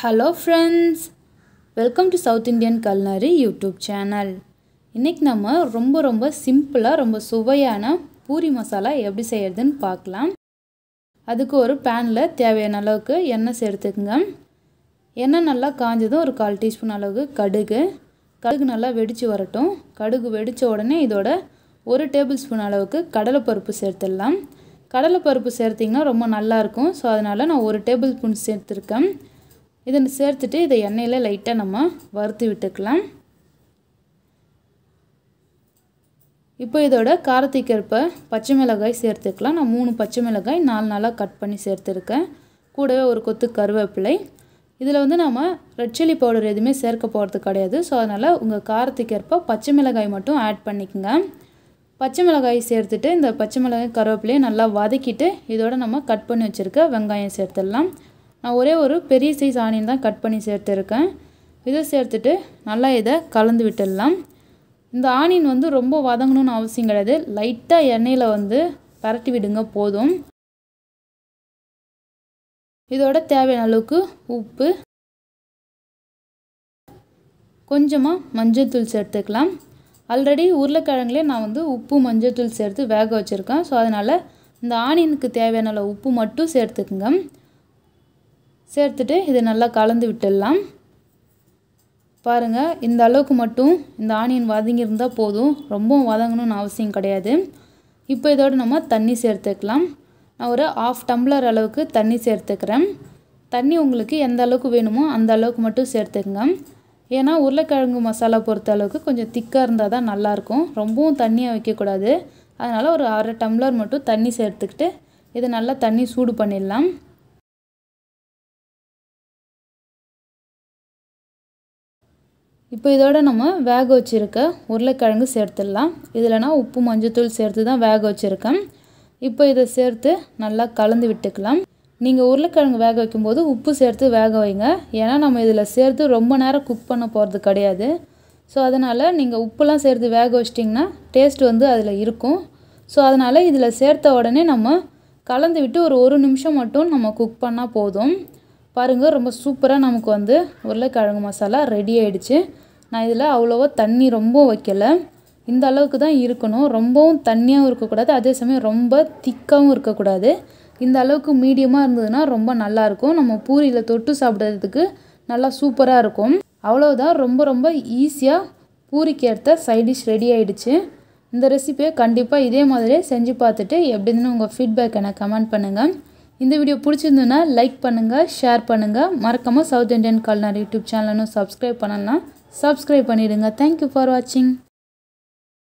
hello friends welcome to south Indian culinary YouTube channel இன்றைக்கி நம்ம ரொம்ப ரொம்ப சிம்பிளாக ரொம்ப சுவையான பூரி மசாலா எப்படி செய்கிறதுன்னு பார்க்கலாம் அதுக்கு ஒரு பேனில் தேவையான அளவுக்கு எண்ணெய் சேர்த்துக்குங்க எண்ணெய் நல்லா காஞ்சதும் ஒரு கால் டீஸ்பூன் அளவுக்கு கடுகு கடுகு நல்லா வெடித்து வரட்டும் கடுகு வெடித்த உடனே இதோட ஒரு டேபிள் ஸ்பூன் அளவுக்கு கடலைப்பருப்பு சேர்த்துடலாம் கடலைப்பருப்பு சேர்த்திங்கன்னா ரொம்ப நல்லாயிருக்கும் ஸோ அதனால் நான் ஒரு டேபிள் ஸ்பூன் சேர்த்துருக்கேன் இதை சேர்த்துட்டு இதை எண்ணெயில் லைட்டாக நம்ம வறுத்து விட்டுக்கலாம் இப்போ இதோட காரத்துக்கேற்ப பச்சை மிளகாய் சேர்த்துக்கலாம் நான் மூணு பச்சை மிளகாய் நாலு நாளாக கட் பண்ணி சேர்த்துருக்கேன் கூடவே ஒரு கொத்து கருவேப்பிலை இதில் வந்து நம்ம ரெட் சில்லி பவுடர் எதுவுமே சேர்க்க போகிறது கிடையாது ஸோ அதனால் உங்கள் காரத்துக்கேற்ப பச்சை மிளகாய் மட்டும் ஆட் பண்ணிக்கோங்க பச்சை மிளகாய் சேர்த்துட்டு இந்த பச்சை மிளகாய் கருவேப்பிலையை நல்லா வதக்கிட்டு இதோட நம்ம கட் பண்ணி வச்சுருக்க வெங்காயம் சேர்த்துடலாம் நான் ஒரே ஒரு பெரிய சைஸ் ஆனியன் தான் கட் பண்ணி சேர்த்துருக்கேன் இதை சேர்த்துட்டு நல்லா இதை கலந்து விட்டுடலாம் இந்த ஆனியன் வந்து ரொம்ப வதங்கணும்னு அவசியம் கிடையாது லைட்டாக எண்ணெயில் வந்து பரட்டி விடுங்க போதும் இதோட தேவையான அளவுக்கு உப்பு கொஞ்சமாக மஞ்சள்தூள் சேர்த்துக்கலாம் ஆல்ரெடி உருளைக்கிழங்குலே நான் வந்து உப்பு மஞ்சள்தூள் சேர்த்து வேக வச்சுருக்கேன் ஸோ அதனால் இந்த ஆனியனுக்கு தேவையான உப்பு மட்டும் சேர்த்துக்குங்க சேர்த்துட்டு இதை நல்லா கலந்து விட்டுடலாம் பாருங்கள் இந்த அளவுக்கு மட்டும் இந்த ஆனியன் வதங்கியிருந்தால் போதும் ரொம்பவும் வதங்கணும்னு அவசியம் கிடையாது இப்போ இதோடு நம்ம தண்ணி சேர்த்துக்கலாம் நான் ஒரு ஆஃப் டம்ளர் அளவுக்கு தண்ணி சேர்த்துக்கிறேன் தண்ணி உங்களுக்கு எந்த அளவுக்கு வேணுமோ அந்த அளவுக்கு மட்டும் சேர்த்துக்குங்க ஏன்னா உருளைக்கிழங்கு மசாலா பொறுத்த அளவுக்கு கொஞ்சம் திக்காக இருந்தால் தான் நல்லாயிருக்கும் ரொம்பவும் தண்ணியாக வைக்கக்கூடாது அதனால் ஒரு அரை டம்ளர் மட்டும் தண்ணி சேர்த்துக்கிட்டு இதை நல்லா தண்ணி சூடு பண்ணிடலாம் இப்போ இதோட நம்ம வேக வச்சுருக்க உருளைக்கிழங்கு சேர்த்துடலாம் இதில் நான் உப்பு மஞ்சத்தூள் சேர்த்து தான் வேக வச்சுருக்கேன் இப்போ இதை சேர்த்து நல்லா கலந்து விட்டுக்கலாம் நீங்கள் உருளைக்கிழங்கு வேக வைக்கும்போது உப்பு சேர்த்து வேக வைங்க ஏன்னா நம்ம இதில் சேர்த்து ரொம்ப நேரம் குக் பண்ண போகிறது கிடையாது ஸோ அதனால் நீங்கள் உப்புலாம் சேர்த்து வேக வச்சிட்டிங்கன்னா டேஸ்ட் வந்து அதில் இருக்கும் ஸோ அதனால் இதில் சேர்த்த உடனே நம்ம கலந்து விட்டு ஒரு ஒரு நிமிஷம் மட்டும் நம்ம குக் பண்ணால் போதும் பாருங்கள் ரொம்ப சூப்பராக நமக்கு வந்து உருளைக்கிழங்கு மசாலா ரெடி ஆகிடுச்சு நான் இதில் அவ்வளோவா தண்ணி ரொம்ப வைக்கலை இந்த அளவுக்கு தான் இருக்கணும் ரொம்பவும் தண்ணியாகவும் இருக்கக்கூடாது அதே சமயம் ரொம்ப திக்காகவும் இருக்கக்கூடாது இந்த அளவுக்கு மீடியமாக இருந்ததுன்னா ரொம்ப நல்லாயிருக்கும் நம்ம பூரியில் தொட்டு சாப்பிட்றதுக்கு நல்லா சூப்பராக இருக்கும் அவ்வளோதான் ரொம்ப ரொம்ப ஈஸியாக பூரிக்கு ஏற்ற சைடிஷ் ரெடி ஆகிடுச்சு இந்த ரெசிபியை கண்டிப்பாக இதே மாதிரியே செஞ்சு பார்த்துட்டு எப்படின்னு உங்கள் ஃபீட்பேக் எனக்கு கமெண்ட் பண்ணுங்கள் இந்த வீடியோ பிடிச்சிருந்ததுன்னா லைக் பண்ணுங்கள் ஷேர் பண்ணுங்கள் மறக்காமல் சவுத் இண்டியன் கல்னார் யூடியூப் சேனலும் சப்ஸ்கிரைப் பண்ணலாம் சப்ஸ்கிரைப் பண்ணிவிடுங்க தேங்க்யூ ஃபார் வாட்சிங்